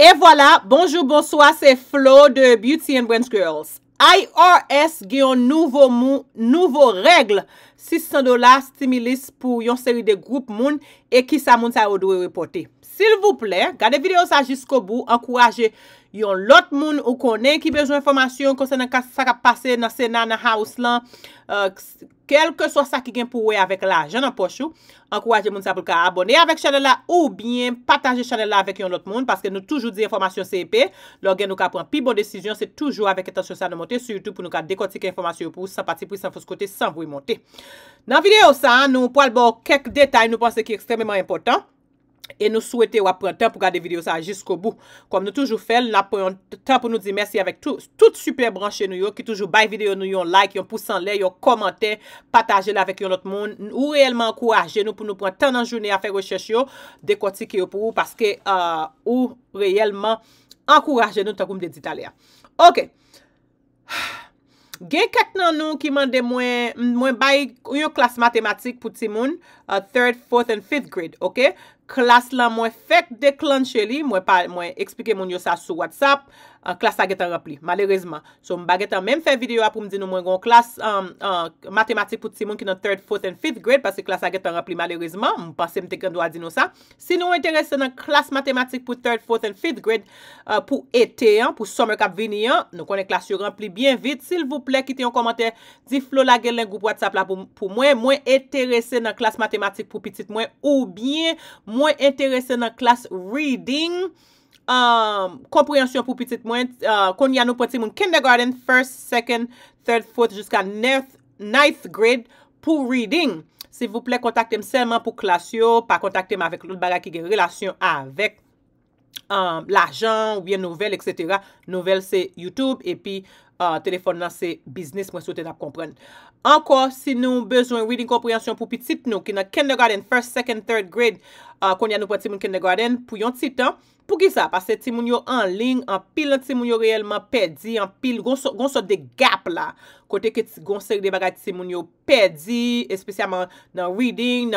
Et voilà, bonjour, bonsoir, c'est Flo de Beauty and Branch Girls. IRS gè yon nouvo moun, nouvo règle, 600 dola stimulus pou yon seri de group moun e ki sa moun sa ou dwe repote. Sil voup lè, gade video sa jisko bou, ankouraje... Yon lot moun ou konen ki bejoun informasyon konsen nan sa ka pase nan senan nan haos lan, kelke so sa ki gen pou wey avek la ajen nan pochou, ankouwaje moun sa pou ka abone avek chanel la ou bien pataje chanel la avek yon lot moun paske nou toujou di informasyon se epè, lor gen nou ka pon pi bon desisyon se toujou avek etasyon sa nou monte sou youtou pou nou ka dekotike informasyon pou se pati pou se anfos kote san vou y monte. Nan videyo sa, nou pou albo kek detay nou pense ki ekstrememan impotant. E nou souwete wap pran tan pou gade video sa jisko bou. Kom nou toujou fel, la pran tan pou nou di mersi avèk tout super branche nou yo, ki toujou bay videyo nou yon like, yon pousan lè, yon komante, pataje lè avèk yon lot moun. Ou reyelman ankoraje nou pou nou pran tan nan jounè a fèk rechèche yo dekoti ki yo pou euh, ou paske ou reyelman ankoraje nou tan koum de di talè ya. Ok. Gen kak nan nou ki mande mwen bay yon klas matematik pou ti moun 3rd, euh, 4th and 5th grade, ok? Klas lan mwen fèk deklan chè li, mwen ekspike moun yo sa sou WhatsApp, An klas aget an rempli, malerizman. So m baget an men fè videyo apou m di nou mwen gon klas matematik pou ti moun ki nan 3rd, 4th and 5th grade. Pase klas aget an rempli malerizman. M panse m tek an do a di nou sa. Si nou m wè interese nan klas matematik pou 3rd, 4th and 5th grade pou ete an, pou summer cap veni an. Nou konen klas yo rempli bien vit. Sil vwple kite yon komante, di flow la gel len goup wad sapla pou mwen. Mwen interese nan klas matematik pou pitit mwen ou bien. Mwen interese nan klas reading. Mwen interese nan klas reading. Um, komprensyon pou pitit mwen, uh, kon yon nou poti moun kindergarten, first, second, third, fourth, jiska ninth grade, pou reading, se vouple kontakte m seman pou klasyo, pa kontakte m avèk lout baga ki gen relasyon avèk, um, l'ajan, oubyen nouvel, et cetera, nouvel se YouTube, epi telefon nan se business, mwen sou ten ap kompren. Ankor, si nou bezwen reading komprensyon pou pitit nou, ki nan kindergarten, first, second, third grade, uh, kon yon nou poti moun kindergarten, pou yon titan, Pou ki sa, pa se ti moun yo anling, an pil an ti moun yo reyelman pedi, an pil gonsot de gap la. Kote ki gonsot de bagay ti ti moun yo pedi, espesyaman nan reading,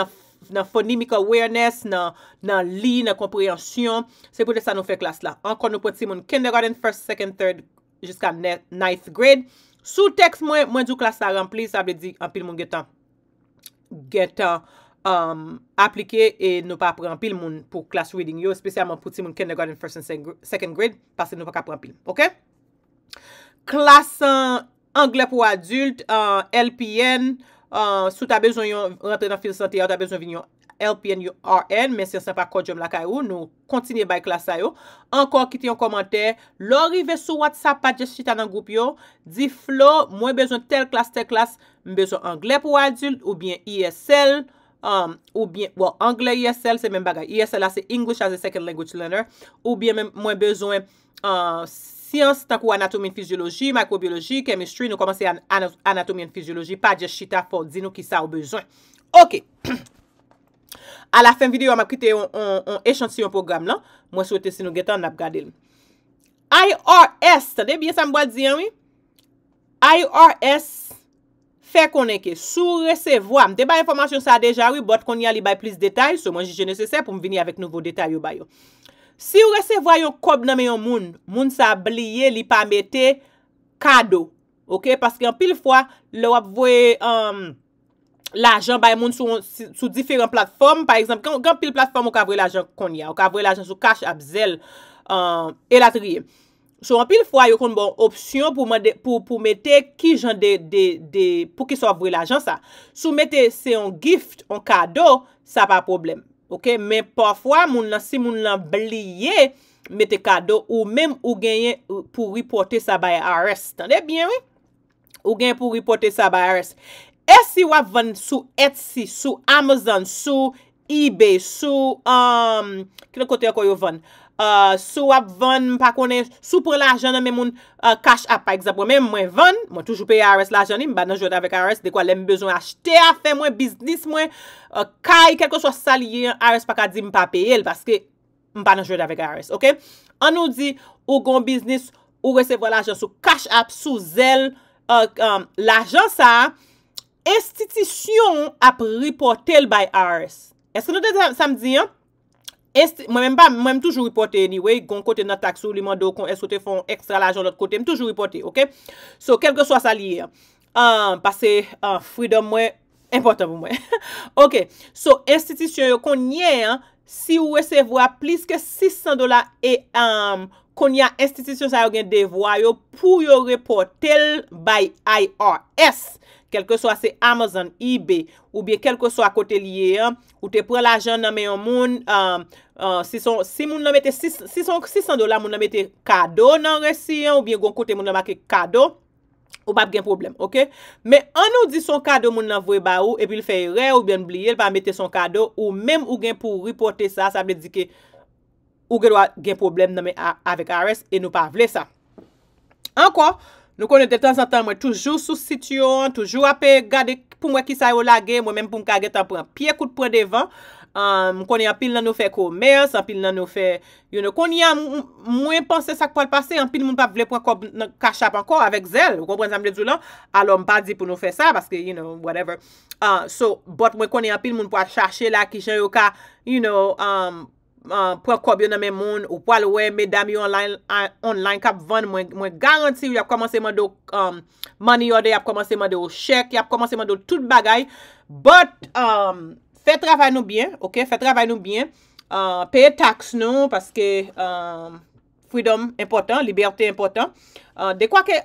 nan phonemic awareness, nan li, nan komprehensyon. Se pou te sa nou fe klas la. Ankon nou po ti moun kindergarten, first, second, third, jiska ninth grade. Sou teks mwen, mwen di yo klas la rampli, sa ap li di an pil moun getan. Getan. Um, aplike e nou pa apren pil moun pou klas reading yo, spesialman pou ti moun kindergarten, first and second grade, pase nou pa ka apren pil, ok? Klas uh, angle pou adult, uh, LPN, uh, sou ta bezon yon rentre nan fil santi, ou ta bezon vin yon LPN, yon RN, men se yon sepa kodjom la kayo, nou kontinye bay klas sayo. Ankor kiti yon komante, lorive sou WhatsApp pa jeshi ta nan goup yo, di flo, mwen bezon tel klas, tel klas, mbezon angle pou adult, ou bien ESL, Um, ou byen, ou angle ISL se men bagay, ISL la se English as a Second Language Learner, ou byen men mwen bezwen euh, siyans tankou anatomi en fizyoloji, makrobioloji, kemistri nou komanse anatomi en fizyoloji pa dje chita fon, di nou ki sa ou bezwen ok a la fen videyo a ma kite echant siyon program lan, mwen souwete si nou getan nap gade IRS, debyen sa mboa diyan IRS Fè konenke, sou resevwa, mde ba informasyon sa deja wè, bot kon ya li bay plis detay, sou mwen jije nesesè pou mwen vini avèk nouvo detay yo bay yo. Si ou resevwa yon kob nan men yon moun, moun sa bliye li pa mette kado, ok? Paske an pil fwa lou ap vwe um, l'ajan bay moun sou diferent platform, par exemple, kan pil platform ou ka vwe l'ajan kon ya, ou ka vwe l'ajan sou cash, abzel, um, elatriye. Sou an pil fwa yon kon bon opsyon pou mette ki jan de, pou ki sou abouye la jan sa. Sou mette se yon gift, yon kado, sa pa problem. Ok, men pafwa moun lan, si moun lan blye, mette kado ou menm ou genyen pou ripote sa baye a res. Tande bien, we? Ou genyen pou ripote sa baye a res. E si wap ven sou Etsy, sou Amazon, sou eBay, sou, am, um, kile kote yon kon yo ven? Euh, sou ap ven, mpa kone, sou pou la ajan an men moun kash euh, ap, pa ekzapwè men mwen ven, mwen toujou peye a res la ajan an, mba nan jwede avek a res, dekwa lem bezon achte a fe, mwen biznis, mwen kay, kelko sou salye, a res pak a di mpa peye el, vaske mba nan jwede avek a res, ok? An nou di, ou gon biznis, ou resevo la ajan sou kash ap, sou zel, l'ajan sa, estitisyon ap ripote el bay a res. Eske nou de samdi an? Mwen mwen toujou ripote anyway, goun kote nan taksou, li mando kon, eskote fon ekstra l ajon not kote, mwen toujou ripote. So, kelke so a sa liye, um, pase um, freedom mwen, importan mwen. Ok, so, institisyon yo konye, si ou resevwa plis ke 600 dola, um, konye institisyon sa yo gen devwa yo pou yo ripote l by IRS. kelke so a se Amazon, eBay, ou bien kelke so a kote liye an, ou te pre la jen nan men yon moun, um, uh, si son 600 dola moun nan mette kado nan resi an, ou bien gon kote moun nan make kado, ou bab gen problem, ok? Me an nou di son kado moun nan vwe ba ou, epi li fey re ou ben bli el pa mette son kado, ou menm ou gen pou ripote sa, sa bè di ke ou gen do a gen problem nan men avèk ares, e nou pa vle sa. Ankwa, Nou konen de tan san tan mwen toujou sous situyon, toujou apè gade pou mwen ki sa yo lage, mwen menm pou mkage tan pou an piye kout pou an devan. An mwen konen apil nan nou fe koumer, san apil nan nou fe, you know, konen mwen pense sak pou an pase, an apil mwen pa ble pou an kachap anko avèk zèl, ou konen mwen zèm de zoulan, alò mwen pa di pou nou fe sa, parce que, you know, whatever. Ah, so, bot mwen konen apil mwen pou an chache la ki jè yo ka, you know, an... pou a kobyo nan men moun, ou pou a loue, me dami yo online kap van, mwen garanti ou yap komanseman do um, money o de, yap komanseman do chek, yap komanseman do tout bagay, but, um, fè travay nou bien, ok, fè travay nou bien, uh, pay tax nou, paske um, freedom important, liberté important, uh, de kwa ke,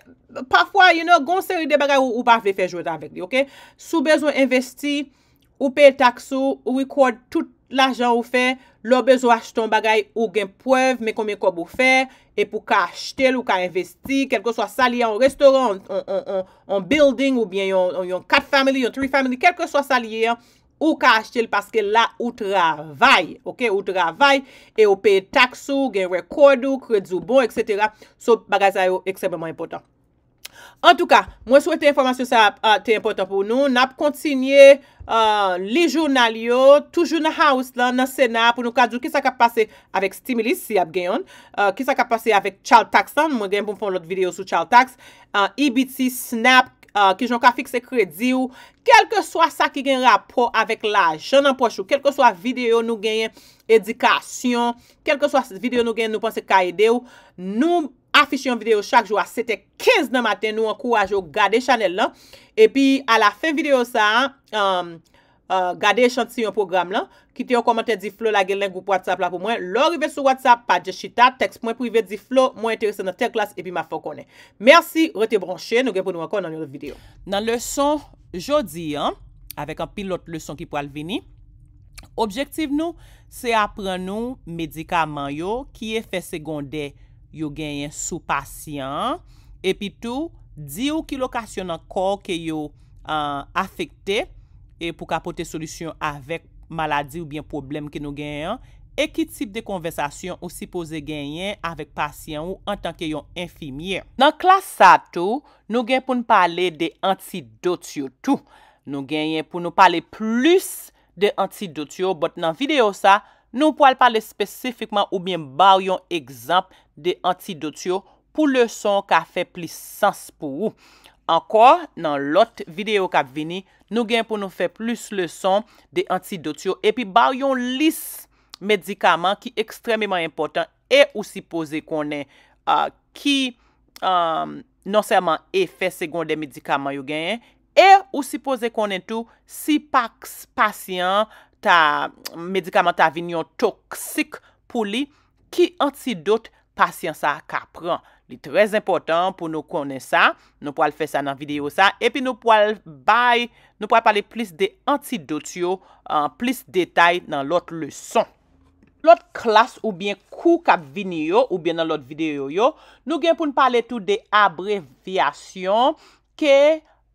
pafwa, you know, gon seri de bagay ou va ve fè jwede anvek di, ok, sou bezon investi, ou pay tax ou, ou record tout l'ajan ou fe, lò bezo acheton bagay ou gen poev, me komey kob ou fe, e pou ka achetel ou ka investi, kelke so sa liye an restaurant, an building ou bien yon kat family, yon three family, kelke bon, so sa liye an, ou ka achetel paske la ou travay, ou travay, e ou pey taksu, gen rekordu, kredzu bon, etc. So bagay sa yo eksebeman impotant. En tou ka, mwen sou ete informasyon sa euh, te impotant pou nou, nap kontinye euh, li jurnal yo, toujou nan house lan, nan sena, pou nou ka djou ki sa ka pase avek stimulus si ap genyon, ki sa ka pase avek child tax lan, mwen gen pou mpon lot videyo sou child tax, IBT, SNAP, ki joun ka fikse kredi ou, kelke swa sa ki gen rapor avek la joun anpochou, kelke swa videyo nou genye edikasyon, kelke swa videyo nou genye nou panse ka ede ou, nou... Afishi yon video chak jwa. Sete 15 nan maten. Nou an kouwaj yo gade chanel lan. E pi ala fe video sa. Euh, euh, gade chanti yon program lan. Kite yon komante di flo. La gelen goup watsap la pou mwen. Lo rive sou watsap. Padje chita. Tekst mwen prive di flo. Mwen interese nan tel klas. E pi ma fok konen. Merci. Rete bronche. Nou genpon nou ankon nan yon video. Nan leson jodi. Avèk an pilot leson ki pou al vini. Objektiv nou. Se apren nou. Medika man yo. Ki e fe segonde. yo genyen sou pasyen, epi tou, di ou ki lokasyon nan kor ke yo uh, afekte, e pou kapote solusyon avek maladi ou bien problem ke nou genyen, e ki tip de konversasyon ou si pose genyen avek pasyen ou an tanke yon enfimye. Nan klasa tou, nou genyen pou nou pale de antidot yo tou. Nou genyen pou nou pale plus de antidot yo, bot nan video sa, Nou pou al pale spesifikman ou bie bar yon ekzamp de antidotio pou le son ka fe plis sans pou ou. Ankor nan lot videyo ka vini, nou gen pou nou fe plis le son de antidotio. E pi bar yon lis medikaman ki ekstrememan impotant e ou si pose konen ki non seman e fe segon de medikaman yo gen. E ou si pose konen tou si paks pasyant. ta medikamenta vinyon toksik pou li ki antidote pasyon sa ka pran. Li trez important pou nou konen sa, nou pou al fe sa nan video sa, epi nou pou al bay, nou pou al pale plis de antidote yo an plis detay nan lot le son. Lot klas ou bien kou kap vinyo ou bien nan lot video yo, nou gen pou nou pale tout de abrevyasyon ke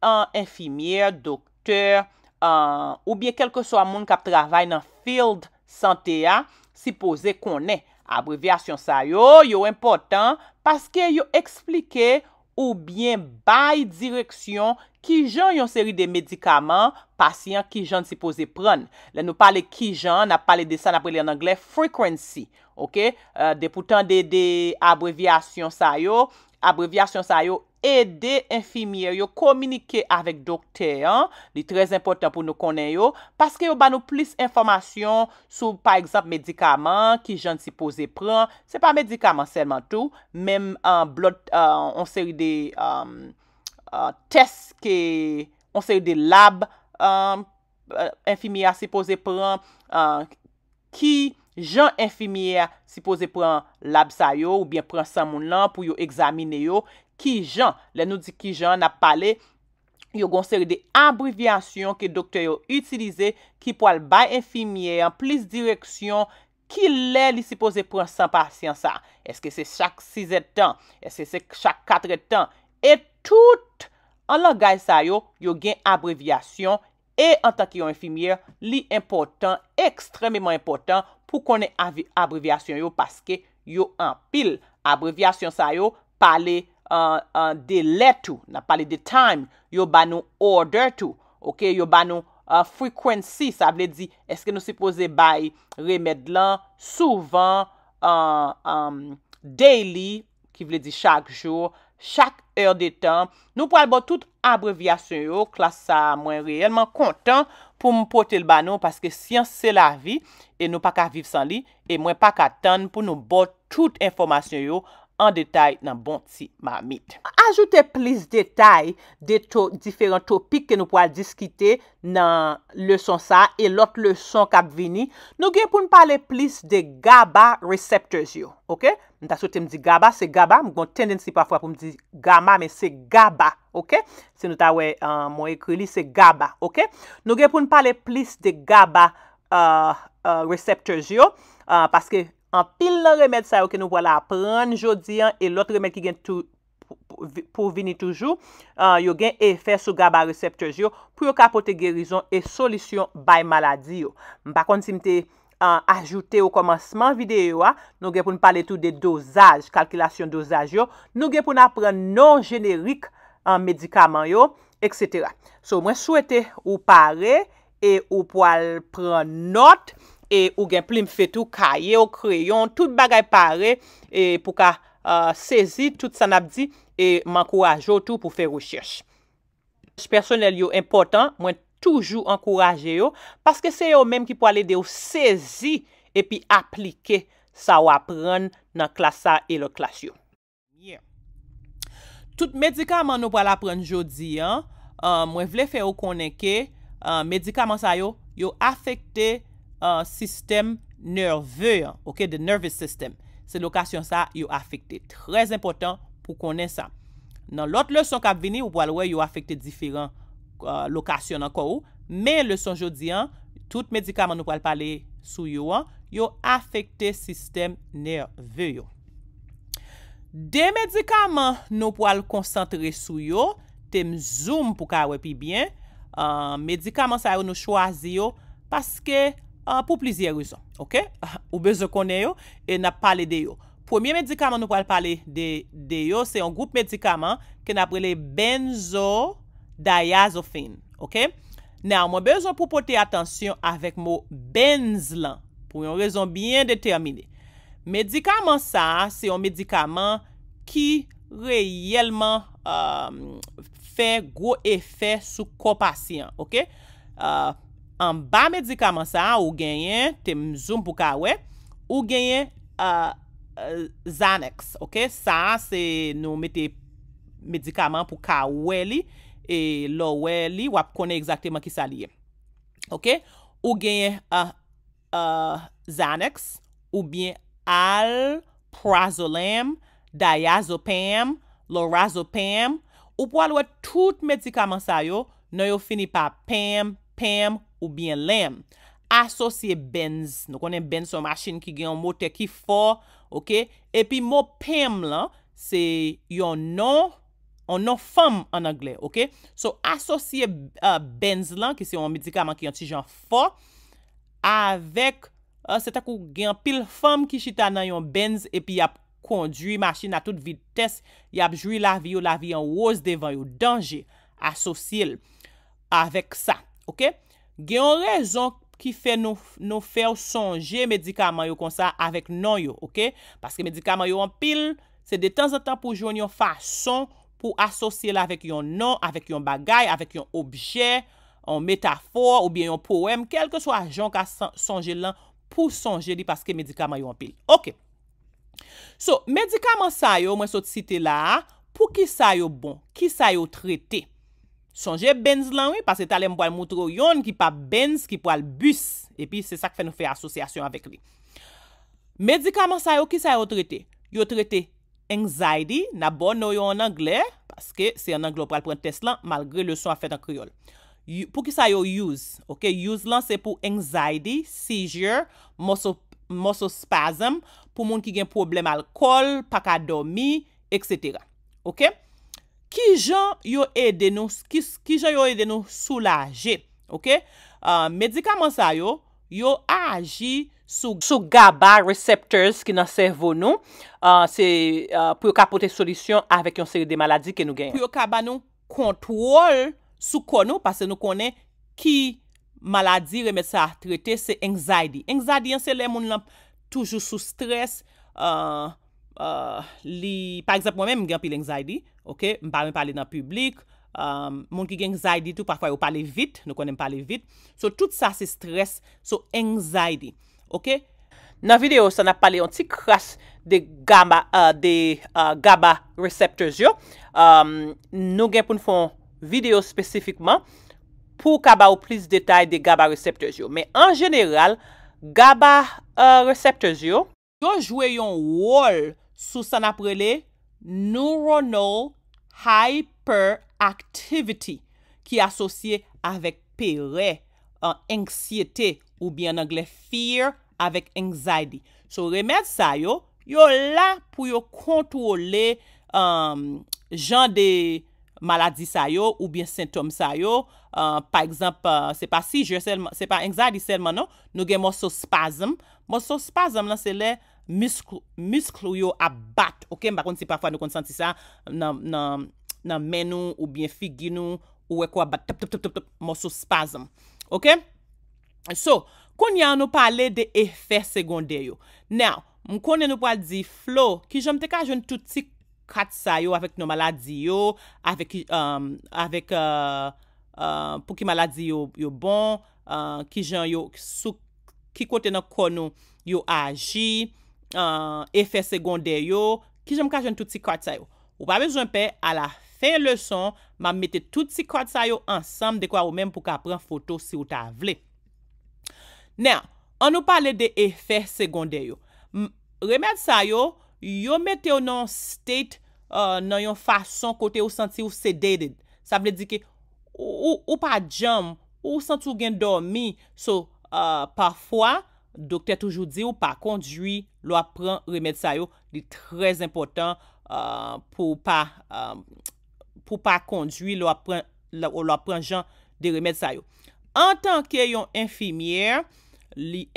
an enfimier, dokteur, Euh, ou bien kelke so a moun kap travay nan field sante ya, sipoze konen. Abrevyasyon sa yo, yo important, paske yo explike ou bien bay direksyon ki jan yon seri de medikaman, pasyen ki jan sipoze pran. Le nou pale ki jan, na pale desen apre li an angle, Frequency, ok? Euh, de pou tan de abrevyasyon sa yo, abrevyasyon sa yo, Ede, infimier, yo kominike avèk doktè an, li trez impotant pou nou konen yo, paske yo ban nou plis informasyon sou, pa ekzamp, medikaman, ki jan si pose pran, se pa medikaman selman tou, menm an blot, an euh, seri de test, an seri de lab, euh, euh, infimier si pose pran, ki jan infimier si pose pran lab sa yo, ou bien pran san moun lan pou yo examine yo, Kijan, le nou di kijan na pale, yo gonseri de abrivyasyon ke doktor yo utilize ki po al bay enfimye en plis direksyon ki le li sipoze pren san pasyen sa. Eske se chak 6 etan, eske se chak 4 etan, et tout an langaj sa yo, yo gen abrivyasyon, e an tak yo enfimye li important, ekstrememan important pou konen abrivyasyon yo paske yo an pil abrivyasyon sa yo pale. Euh, euh, de letou, na pale de time, yo banou order tou, yo banou euh, frequency, sa vle di, eske nou se pose bayi remedlan, souvan, um, daily, ki vle di chak jou, chak er de tan, nou pou al bo tout abreviasyon yo, klas sa mwen reyelman kontan, pou mwen pote l banou, paske siyon se la vi, e nou pa ka viv san li, e mwen pa ka tan pou nou bo tout informasyon yo, an detay nan bon ti ma mit. Ajoute plis detay de to, diferent topik ke nou po al diskite nan le son sa e lot le son kap vini, nou gen pou n pale plis de gaba reseptors yo, ok? Nta sote m di gaba, se gaba, m kon tendensi pa fwa pou m di gama, me se gaba, ok? Se nou ta we euh, mwen ekri li, se gaba, ok? Nou gen pou n pale plis de gaba euh, euh, reseptors yo, paske an pil la remèd sa yo ke nou wala apren jodi an, e lot remèd ki gen pou vini toujou, yo gen efè sou gaba reseptè jo, pou yo kapote gerizon e solisyon bay maladi yo. Mba konti si mte ajoute ou komanseman videyo a, nou gen pou nou pale tou de dosaj, kalkilasyon dosaj yo, nou gen pou nou apren non-jenérique an medikaman yo, etc. So mwen souwete ou pare, e ou pou al pren not, e ou gen plim fetou kaye ou kreyon tout bagay pare e pou ka sezi, tout sanabdi e mankouraj yo tout pou fe rouchech personel yo important mwen toujou ankouraje yo paske se yo menm ki pou ale de yo sezi e pi aplike sa ou apren nan klasa e lo klas yo tout medikaman nou pou alapren jodi an mwen vle fe ou konenke medikaman sa yo, yo afekte sistem nerve yo, ok, de nervous system. Se lokasyon sa yo afekte. Trez impotant pou konen sa. Nan lot leson kap vini, ou po alwe yo afekte diferant euh, lokasyon anko ou, men leson jodi an, tout medikaman nou po alpale sou yo an, yo afekte sistem nerve yo. De medikaman nou po alpale konsantre sou yo, tem zoom pou ka wepi bien, medikaman sa yo nou chwazi yo, paske Ah, pou plizye rizon, ok? Ou bezo konen yo, e nap pale de yo. Premier medikaman nou pale pale de yo, se yon group medikaman, ke nap rele Benzodiazepine, ok? Nou, mwen bezo pou pote atensyon avek mou Benzlan, pou yon rezon bien determine. Medikaman sa, se yon medikaman ki reyelman euh, fè grou efè sou kompasyen, ok? Ahm, euh, An ba medikaman sa ou genyen, te mzoum pou ka we, ou genyen Xanax. Ok, sa se nou me te medikaman pou ka we li, e lo we li, wap kone exakteman ki sa liye. Ok, ou genyen Xanax, ou bien Alprazolam, Diazopam, Lorazopam, ou pou alwe tout medikaman sa yo, nou yo fini pa pam, pam, pam. ou byen lem, asosye benz, nou konen benz ou machin ki gen yon motè ki fò, ok, epi mò pèm lan, se yon non, yon non fòm an anglè, ok, so asosye euh, benz lan, ki se yon medikaman ki yon tijan fò, avek, se tak ou gen pil fòm ki chita nan yon benz, epi ap kondri machin a tout vites, ap jwi la vi ou la vi an wos devan yon danje, asosye l, avek sa, ok, gen yon rezon ki fè nou fè ou sonje medikaman yo konsa avèk nan yo, ok? Paske medikaman yo an pil, se de tan zan tan pou joun yon fason pou asosye la avèk yon nan, avèk yon bagay, avèk yon objè, yon metafor ou bien yon poèm, kelke sou ajon ka sonje lan pou sonje li paske medikaman yo an pil, ok? So, medikaman sa yo, mwen sot site la, pou ki sa yo bon, ki sa yo trete? Sonje Benz lan wè, pasè talè mbo al moutro yon ki pa Benz ki po al bus. Epi, se sak fè nou fè asosyasyon avèk li. Medikaman sa yo, ki sa yo trete? Yo trete Anxiety, nabon nou yo an Anglè, paske se an Anglè ou pral pren test lan, malgre le son a fè tan kriol. Po ki sa yo use? Ok, use lan se pou Anxiety, Seizure, Muscle Spasm, pou moun ki gen problem alkol, pakadomi, etc. Ok? Ok? Ki jan yo e de nou soulaje? Uh, medikaman sa yo, yo aji sou gaba, receptors ki nan servo nou, uh, uh, pou yo kapote solisyon avek yon seri de maladi ke nou genye. Pou yo kaba nou kontrol sou konou, pase nou konen ki maladi remet sa trete, se anxiety. Anxiety anse le moun lamp toujou sou stres, par exemple mwen men mgen pi l'anxiety, Mpame pale nan publik, um, moun ki gen anxiety tou pa kwa yo pale vit, nou konen pale vit. So tout sa se stres, so anxiety. Nan video sa na pale yon ti kras de uh, uh, GABA receptors yo. Um, nou gen pou nfon video spesifikman pou kaba ou plis detay de GABA receptors yo. Men en general, GABA uh, receptors yo, yo jwe yon wall sou sa na prele... neuronal hyperactivity ki asosye avèk pere, ansyete, oubyen angle fear, avèk anxiety. So, remèd sa yo, yo la pou yo kontrole um, jan de maladi sa yo, oubyen sintom sa yo, uh, uh, pa ekzamp, se pa anxiety selman, no? Nou gen monsos spasm. Monsos spasm lan se le misklo yo abat, ok? Mbakon si pafwa nou konsanti sa nan men nou ou bien figi nou ou ekwa abat, tap, tap, tap, tap, tap, moso spasm, ok? So, konye an nou pale de efek segonde yo. Now, mkonye nou pale di flow, ki jan mte ka joun touti katsa yo avek nou maladi yo, avek um, uh, uh, pou ki maladi yo bon, uh, ki joun yo, ki kote nan kon yo aji, Euh, efe segonde yo, ki jom kajen tout si kwa tsa yo. Ou pa bezon pe, ala fe le son, ma mette tout si kwa tsa yo ansam dekwa ou menm pou ka pran foto si ou ta vle. Nè, an nou pale de efe segonde yo. Remèd sa yo, yo mette yo nan state nan yon fason kote ou santi ou sedated. Sa vle di ke, ou pa jom, ou santi ou gen dormi, so, euh, pafwa, Dokte toujou di ou pa kondwi lou ap pran remèd sa yo, li trez impotant euh, pou pa kondwi lou ap pran jan de remèd sa yo. En tanke yon infimièr, li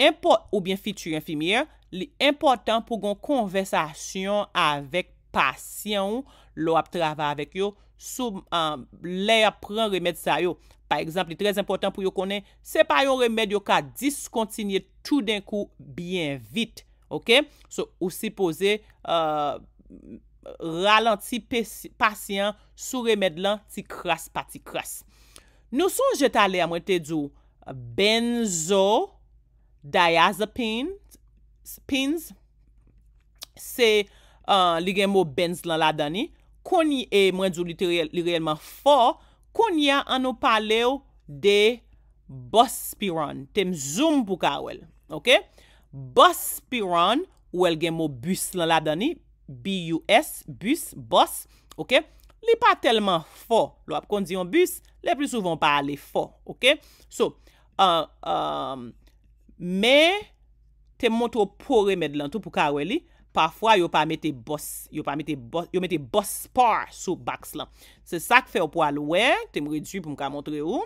impotant pou gon konversasyon avèk pasyon lou ap travè avèk yo, sou le apren remèd sa yo. Par exemple, li trez important pou yo konen, se pa yon remèd yo ka diskontinye tou den kou byen vit. Ok? So, ou si pose, euh, ralenti pasyen sou remèd lan ti kras pa ti kras. Nou son jet ale amwete djou benzo diazepin spins se li genmou benz lan la dani. konye mwenjou li reyelman fò, konye an nou pale ou de BUS SPIRAN, tem zoom pou kawel, ok? BUS SPIRAN, ou el genmou BUS lan la dani, B-U-S, BUS, BUS, ok? Li pa telman fò, lwap kon diyon BUS, le pli souvan pale fò, ok? So, uh, um, me tem mwotro pore med lan tou pou kawel li, Parfwa yo pa mette boss, yo mette boss par sou baks la. Se sak fe ou pwa loue, te mwri di sou pou mka montre ou.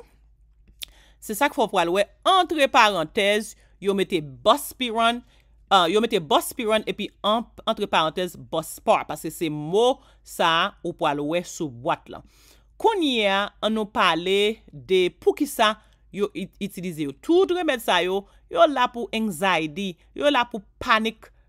Se sak fe ou pwa loue, entre parantez, yo mette boss pi ran, euh, yo mette boss pi ran, epi entre parantez, boss par. Pase se mo sa ou pwa loue sou vwat la. Konye, an nou pale de pou ki sa yo itilize yo. Tout remet sa yo, yo la pou anxiety, yo la pou panik.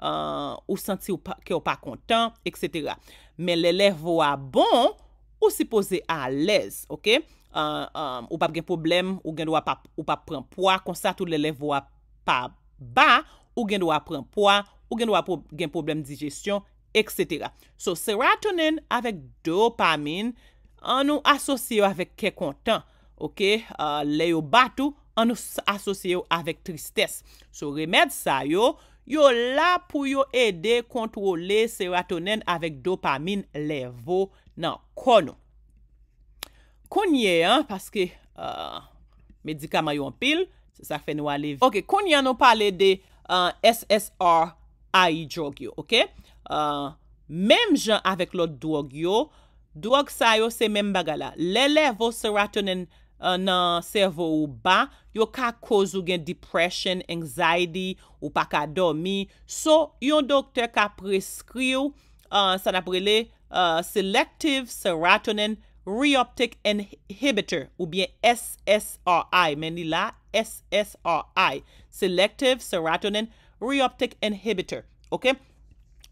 Euh, ou senti ou pa kontan, et cetera. Men lè lè vo a bon, ou si pose a lèz, ok? Euh, euh, ou pa gen problem, ou gen do a pa pren poa, konsa tout lè lè vo a pa ba, ou gen do a pren poa, ou gen do a gen problem digestyon, et cetera. So serotonin avek dopamin, an nou asosye ou avek ke kontan, ok? Lè yo batou, an nou asosye ou avek tristès. So remèd sa yo, Yo la pou yo ede kontrole serotonen avèk dopamin levo nan konon. Konye an, paske euh, medikama yo an pil, se sa fè nou aliv. Ok, konye an nou pale de euh, SSRI drug yo, ok? Euh, mem jan avèk lot drug yo, drug sa yo se mem bagala. Le levo serotonen serotonen. Euh, nan servou ba, yo ka kozu gen depression, anxiety, ou pa ka domi. So, yon doktor ka preskri ou, euh, sa naprele euh, Selective Serotonin Reoptic Inhibitor, ou bien SSRI, men li la SSRI, Selective Serotonin Reoptic Inhibitor, okey?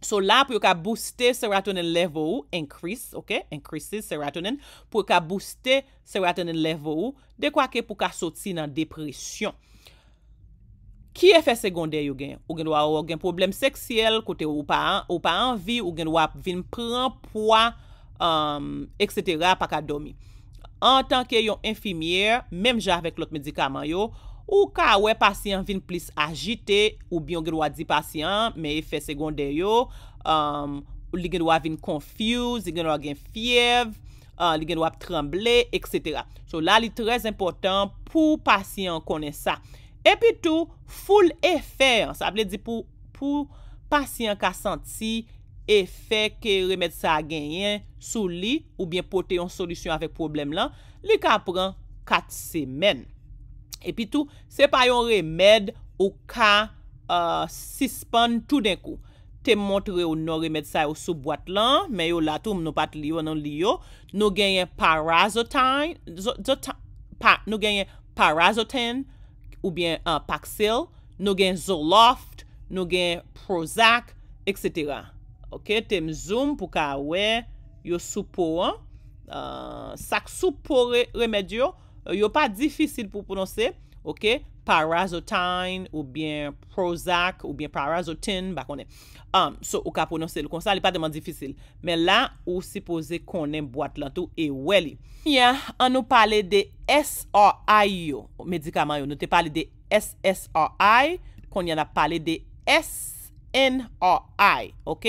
So la pou yo ka booste serotonin level ou, increase, ok, increases serotonin, pou yo ka booste serotonin level ou, dekwa ke pou ka soti nan depresyon. Ki efek segonde yo gen? Ou gen waw gen problem seksyel, kote ou pa anvi, ou gen waw vin pran poa, um, eksetera, pa ka domi. En tanke yon enfimier, menm jan vek lot medikaman yo, Ou ka wè pasyen vin plis agite, ou byon gen wad di pasyen, men efè segondè yo, um, li gen wad vin konfuse, li gen wad gen fiev, uh, li gen wad tremble, etc. So la li trez impotant pou pasyen konen sa. E pi tou, foul efè, sa ap le di pou pasyen ka santi efè ke remèd sa genyen sou li, ou byen pote yon solisyon avek problem lan, li ka pran kat semen. epi tou se pa yon remèd ou ka euh, sispon tout den kou te montre ou non remèd sa ou sou boat lan men yo la tou m nou pat liyo nan liyo nou genye parazotan nou genye parazotan ou bien euh, paksel nou genye zoloft nou genye prozac et se tira te m zoom pou ka we yo soupo euh, sak soupo remèd yo Euh, yo pa difisil pou pou non se, ok? Parazotine ou bien Prozac ou bien Parazotin, ba konen. Um, so, ou ka pou non se. Lo konsan li pa deman difisil. Men la, ou sipoze konen boat lan tou e welli. Ya, an nou pale de S-R-I yo. Medikaman yo nou te pale de S-S-R-I. Kon yana pale de S-N-R-I, ok?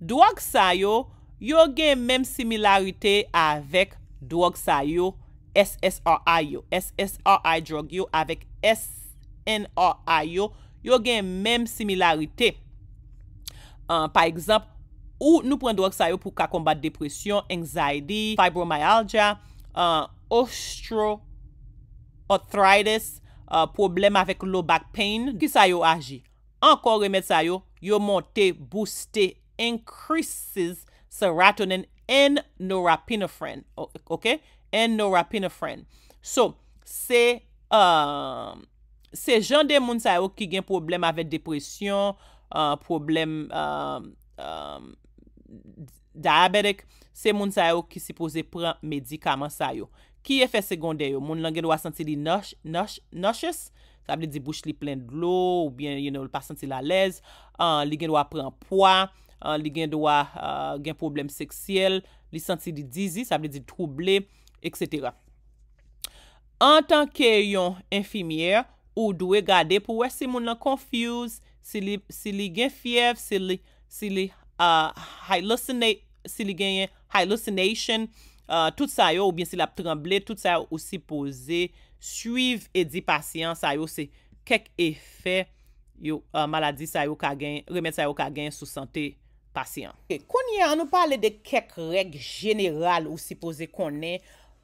Dwork sa yo, yo gen menm similarite avek dwork sa yo yo. SSRI yo, SSRI drug yo avèk SNRI yo, yo gen menm similarite. Par ekzamp, ou nou pren doak sa yo pou ka kombat depresyon, anzaydi, fibromyalgia, osteoarthritis, problem avèk low back pain, ki sa yo aji? Ankor remet sa yo, yo monte, booste, increases serotonin and norepinephrine, okè? And nora penefrin. So, se um, jande moun sa yo ki gen problem avet depresyon, uh, problem um, um, diabetik, se moun sa yo ki se pose premedikaman sa yo. Ki efe sekonde yo? Moun lan gen do a senti li nosh, nosh, noshes, tabli di bouch li plen glou, ou bien, you know, li pa senti la lez, uh, li gen do a pren poa, uh, li gen do a gen problem seksyel, li senti li dizi, sabli di trouble, En tanke yon infimiè, ou dwe gade pou wè si moun nan konfuse, si li gen fiev, si li hi-lucination, tout sa yo, ou bin si la tremble, tout sa yo ou si pose, suiv edi pasyant, sa yo se kek efè yo maladi sa yo ka gen, remè sa yo ka gen sou santè pasyant. Konye, an nou pale de kek reg jeneral ou si pose konen,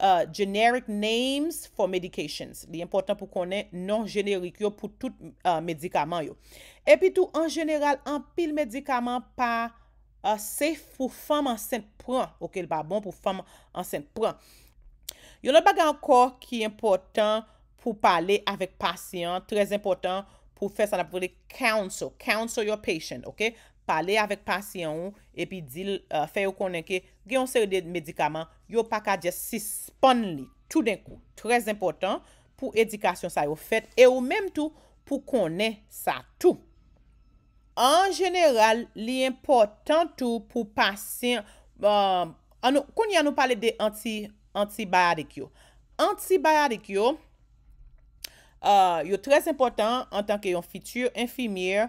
Euh, generic names for medications. Li important pou konen non-generic yo pou tout euh, medikaman yo. E pi tou, an general, an pil medikaman pa euh, safe pou fam ansen pran. Ok, li ba bon pou fam ansen pran. Yo lè baga ankor ki important pou pale avèk pasyant, trez important pou fè san apreli counsel, counsel your patient, ok? Ok? pale avèk pasyen ou, epi dil, euh, fè yo konen ke, gen yon seri de medikaman, yo pakadje sispan li, tout denkou, tres important, pou edikasyon sa yo fet, e yo menm tou, pou konen sa tou. An jeneral, li important tou pou pasyen, euh, kon yon nou pale de anti-baya de kyo. Anti-baya de kyo, yo euh, tres important, an tanke yon fitur, infimir,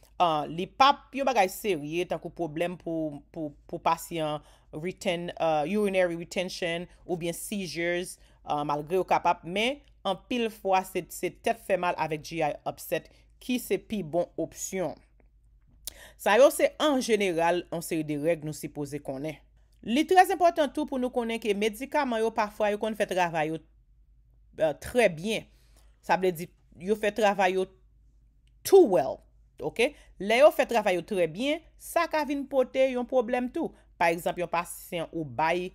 Li pap yo bagay serye tankou problem pou pasyen uh, urinary retention ou bien seizures uh, malgre yo kapap. Men, an pil fwa se tet fè mal avèk GI upset ki se pi bon opsyon. Sa yo se an jeneral an seri de reg nou si pose konen. Li trez importantou pou nou konen ki medikaman yo parfwa yo kon fè travay yo uh, trebyen. Sa ble di yo fè travay yo too well. Ok, le yo fè travay yo trè byen, sa ka vin pote yon problem tou. Par exemple, yon pasyen ou bay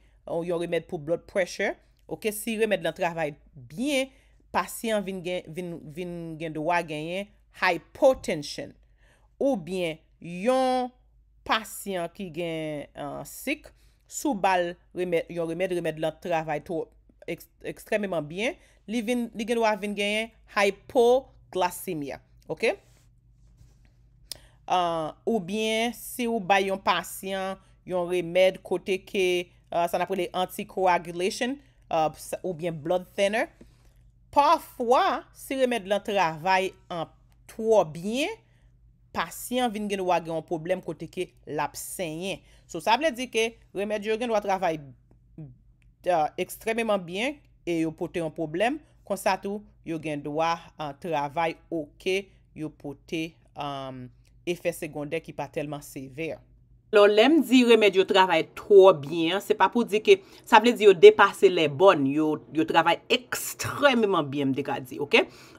yon remèd pou blood pressure, ok, si remèd lan travay byen, pasyen vin gen do a genyen hypotension. Ou byen, yon pasyen ki gen euh, sik, sou bal yon remèd, remèd lan travay tou ekstremèman byen, li gen do a vin genyen hypoglycemia, ok. Euh, ou bien, si ou bay yon pasyon, yon remèd kote ke, euh, san aprele anticoagulation, euh, ou bien blood thinner. Parfwa, si remèd lan travay an toa bien, pasyon vin gen wage yon problem kote ke lap senyen. So, sa ble di ke, remèd yo gen wage travay ekstrememan bien, e yo pote yon problem. Kon sa tou, yo gen wage travay oke yo pote... Efè sekondè ki pa telman sever. Lèm di remèd yo travè tro bien, se pa pou di ki sa ble di yo depase lè bon, yo travè ekstremèman bien mdekadi.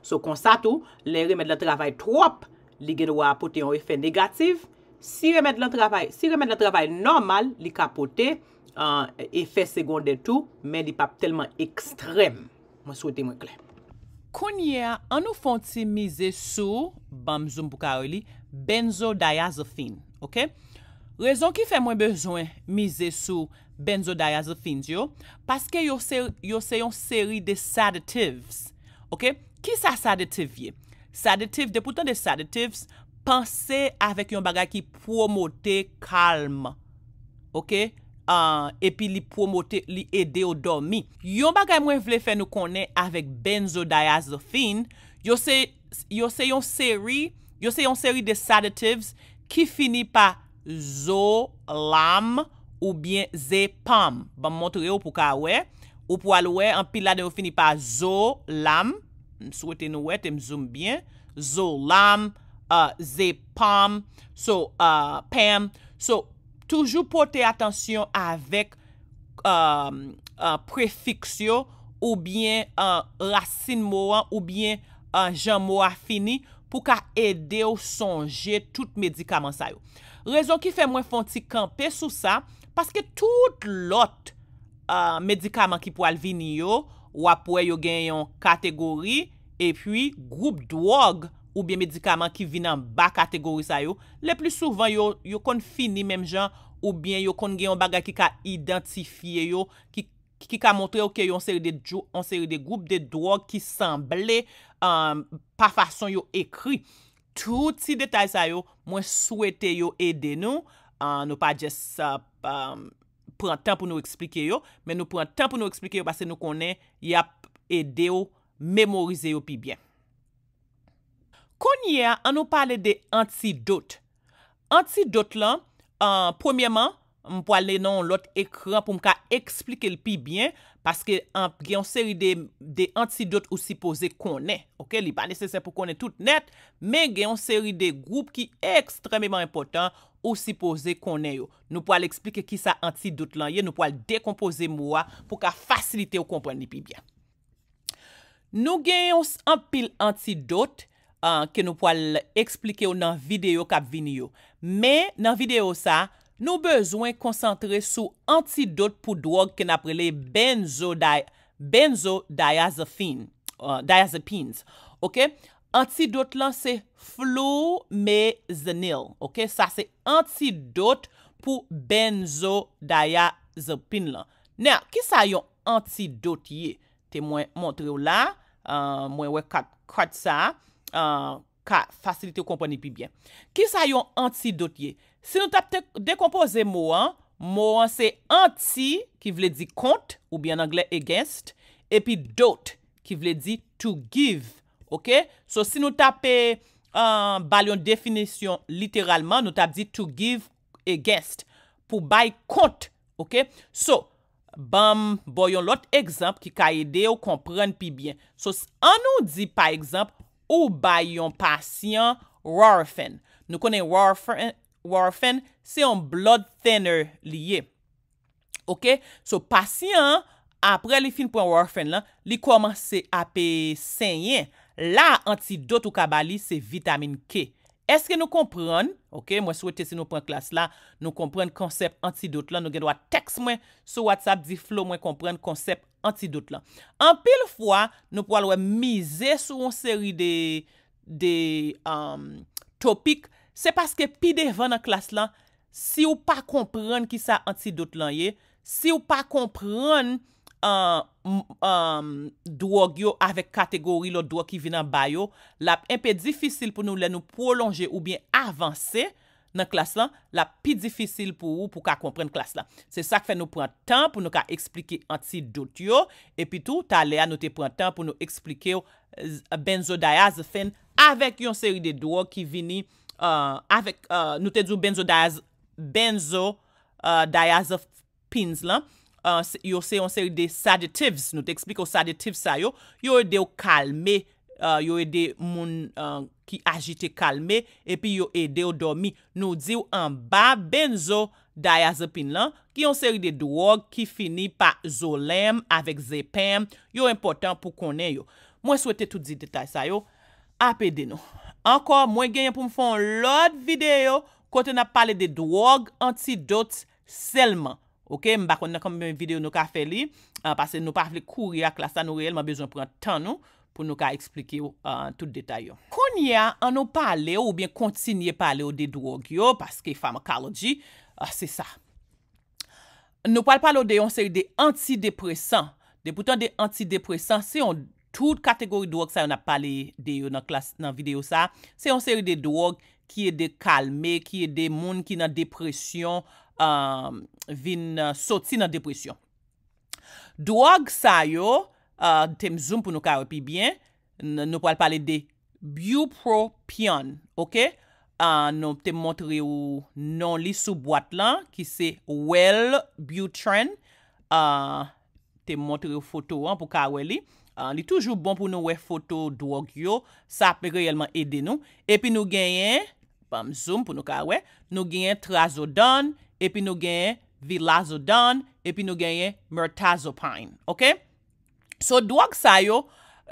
So konsa tou, lè remèd la travè trop, li gen wapote yon efè negatif. Si remèd la travè normal, li kapote efè euh, sekondè tou, men di pa telman ekstrem. Mwen souwete mwen klem. Konye, an nou fonti mize sou, bam zoom pou ka ou li, benzodiazephin, ok? Rezon ki fè mwen bezwen mize sou benzodiazephin diyo, paske yo se yon seri de sadatives, ok? Ki sa sadative ye? Sadative, depoutan de sadatives, panse avèk yon bagay ki promote kalm, ok? Ah, epi li promote, li ede yo dormi. Yon bagay mwen vle fè nou konen avek benzodiazofin, yo se, yo se yon seri, yo se yon seri de sedatives ki fini pa zo, lam, ou bien zepam. Ba mwotre yo pou ka we, ou pou alwe, an pi la de yo fini pa zo, lam, mswe te nou wet, mzoum bien, zo, lam, ah, zepam, so, ah, pam, so, Toujou pote atensyon avèk euh, euh, prefiksyon ou byen euh, rassin mou an ou byen jan mou an fini pou ka ede ou sonje tout medikaman sa yo. Rezon ki fè mwen fonti kampe sou sa, paske tout lot medikaman ki pou alvini yo, wapwe yo gen yon kategori, epwi group drog. ou bien medikaman ki vi nan ba kategori sa yo, le pli souvan yo kon fini menm jan, ou bien yo kon gen yon baga ki ka identifiye yo, ki ka montre yo ke yon seri de group de drog ki sanble pa fason yo ekri. Touti detay sa yo, mwen souwete yo ede nou, nou pa jes euh, euh, pran tan pou nou eksplike yo, men nou pran tan pou nou eksplike yo, pase nou konen yap ede yo, memorize yo pi byen. Konye, an nou pale de antidote. Antidote lan, premiyeman, mwen po alenon lout ekran pou mwen ka eksplike lpi byen, paske gen yon seri de antidote ou sipoze konen. Ok, li pa nesesen pou konen tout net, men gen yon seri de groupe ki ekstrememan impotant ou sipoze konen yo. Nou po alenon eksplike ki sa antidote lan ye, nou po alenon dekompose mwa pou ka fasilite ou kompwene lpi byen. Nou gen yon ampil antidote, ke nou pou al explike yo nan video kap vini yo. Me nan video sa, nou bezwen konsantre sou antidote pou drog ke naprele benzodiazepine. Uh, antidote lan se flou me zanil. Sa se antidote pou benzodiazepine lan. Nè, ki sa yon antidote ye? Te mwen montre yo la, uh, mwen we kat sa. Euh, ka fasilite ou komponi pi byen. Ki sa yon anti dot ye? Si nou tap dekompoze mou an, mou an se anti, ki vle di kont, ou byen angle, against, epi dot, ki vle di to give. Ok? So, si nou tape euh, balyon definisyon literalman, nou tape di to give against, pou bay kont. Ok? So, bam, boyon lot ekzamp ki ka yede ou kompren pi byen. So, an nou di pa ekzamp, Ou bay yon pasyon warfen. Nou konen warfen, se yon blood thinner liye. Ok, so pasyon apre li fin pou yon warfen la, li koman se apen senyen. La antidote ou kabali se vitamin K. Eske nou kompran, ok, mwen souwete se nou pran klas la, nou kompran konsep antidote la, nou genwa teks mwen sou WhatsApp di flow mwen kompran konsep antidote la. An pil fwa, nou pou alwe mize sou un seri de um, topik, se paske pi devan nan klas la, si ou pa kompran ki sa antidote la ye, si ou pa kompran... drogyo avèk kategori lo dro ki vin an bayo l ap epè difisil pou nou lè nou prolongè ou bien avansè nan klas lan, l ap pi difisil pou ou pou ka kompren klas lan se sak fè nou pran tan pou nou ka eksplike an ti dot yo epi tou ta lè an nou te pran tan pou nou eksplike yo euh, benzodiazephen avèk yon seri de dro ki vini avèk nou te djou benzodiazephen euh, yo se yon seri de sedatives, nou te eksplik yo sedatives sa yo, yo e de yo kalme, uh, yo e de moun uh, ki agite kalme, epi yo e de yo dormi. Nou diyo an ba benzo diazepin lan, ki yon seri de drog ki fini pa zolem avek zepem, yo e important pou konen yo. Mwen souwete tout di detay sa yo, apede nou. Ankor, mwen genye pou mfon lot videyo kote na pale de drog antidote selman. Ok, mbakon nan komem videyo nou ka fe li, anpase nou pa fle kouri a klasan nou reyel man bejoun pran tan nou, pou nou ka eksplike yo an tout detay yo. Kon ya, an nou pale yo ou bien kontinye pale yo de drog yo, paske pharmacology, se sa. Nou pale pale yo de yon seri de antidepressant, de poutan de antidepressant, se yon tout kategori drog sa yon a pale yo nan videyo sa, se yon seri de drog kiye de kalme, kiye de moun ki nan depresyon, Um, vin uh, sot si nan depresyon. Dwaag sa yo, uh, te mzoum pou nou kawe pi bien, nou pal pale de biopropion, ok? Uh, nou te montre ou non li sou boat lan, ki se Wellbutrin. Te montre ou foto an pou kawe li. Li toujou bon pou nou we foto dwaag yo, sa apè reyelman eden nou. Epi nou genyen, mzoum pou nou kawe, nou genyen trazodon, epi nou genye vilazodan, epi nou genye mirtazopine, ok? So, drug sayo,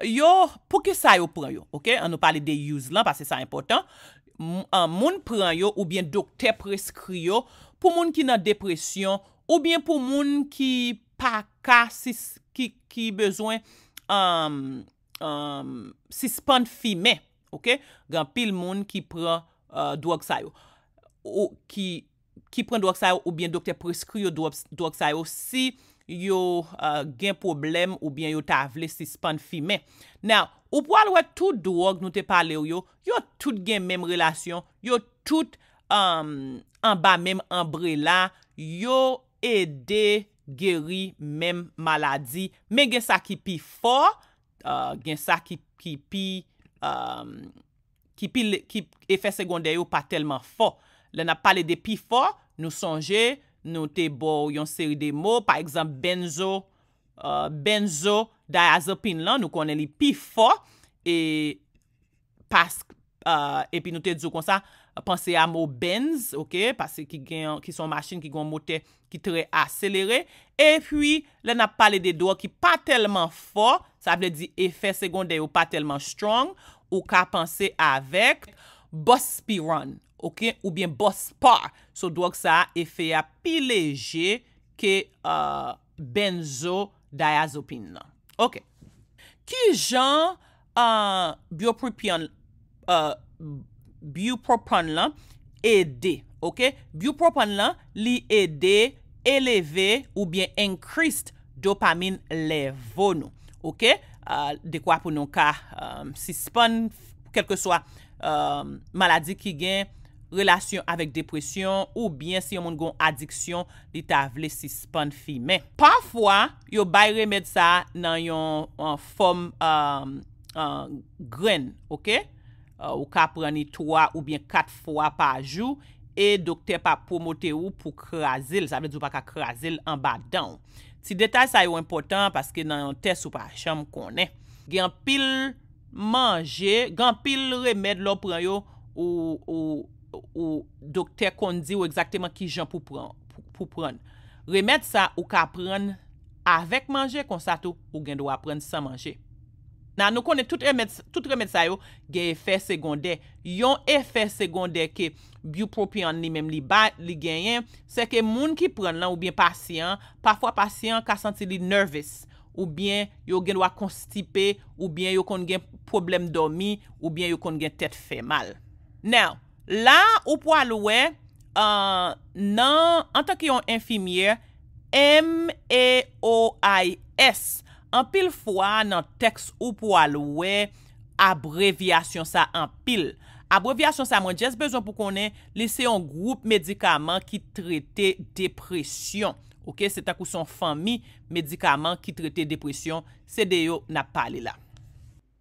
yo, pou ki sayo preyo, ok? An nou pali de yuz lan, pase sa impotant, moun preyo, ou bien dokte preskrio, pou moun ki nan depresyon, ou bien pou moun ki paka, ki bezwen, si spanfime, ok? Gan pil moun ki pre uh, drug sayo, ou ki... ki pren drog sa yo ou bien dokte preskri yo drog sa yo si yo uh, gen problem ou bien yo ta avle si span fi men. Nou, ou po alwe tout drog nou te pale yo, yo tout gen menm relasyon, yo tout en um, ba menm enbrela, yo ede geri menm maladi, men gen sa ki pi fo, uh, gen sa ki pi um, efek sekonde yo pa telman fo. Le nap pale de pi fo, nou sonje, nou te bo yon seri de mo, pa ekzamp, benzo, euh, benzo, da a zopin lan, nou konen li pi fo, e pask, euh, epi nou te dzo konsa, panse a mo benz, ok, pase ki son masin ki gon mote ki tre a selere. E pwi, le nap pale de do ki pa telman fo, sa ble di efè sekonde yo pa telman strong, ou ka panse avek, bospiron, ok. oubyen bospar. So, dwek sa efeya pileje ke uh, benzo diazopin nan. Ok. Ki jan uh, biopropan uh, lan ede? Ok. Biopropan lan li ede eleve oubyen enkrist dopamin levonou. Ok. Dekwa pou nou ka si um, spon, kelke swa um, maladi ki gen Relasyon avèk depresyon ou byen si yon moun goun adiksyon li ta vle si span fi men. Parfwa, yo bay remèd sa nan yon fòm euh, gren, ok? Euh, ou ka prani 3 ou byen 4 fòa pa jou e dokter pa promote ou pou krasil. Sa vè djou pa ka krasil an ba dan. Ti detaj sa yo impotant paske nan yon test ou pa chanm konen. Gen pil manje, gen pil remèd lò pran yo ou... ou dokter kondi ou ekzakteman ki jan pou pran. Remèd sa ou ka pran avek manje konsato ou gen do apren san manje. Nan nou konen tout remèd sa yo gen efèr segondè. Yon efèr segondè ke biopropion li men li genyen se ke moun ki pran lan ou bien pasyan pafwa pasyan ka santi li nervous ou bien yo gen do a konstipe ou bien yo kon gen problem domi ou bien yo kon gen tèt fè mal. Nan, La, ou pwa loue, euh, nan, an tan ki yon infimiye, M-E-O-I-S. An pil fwa nan teks ou pwa loue, abreviasyon sa an pil. Abreviasyon sa, mwen jes bezon pou konen lese yon group medikaman ki trete depresyon. Ok, se tak ou son fami, medikaman ki trete depresyon, se deyo nan pale la.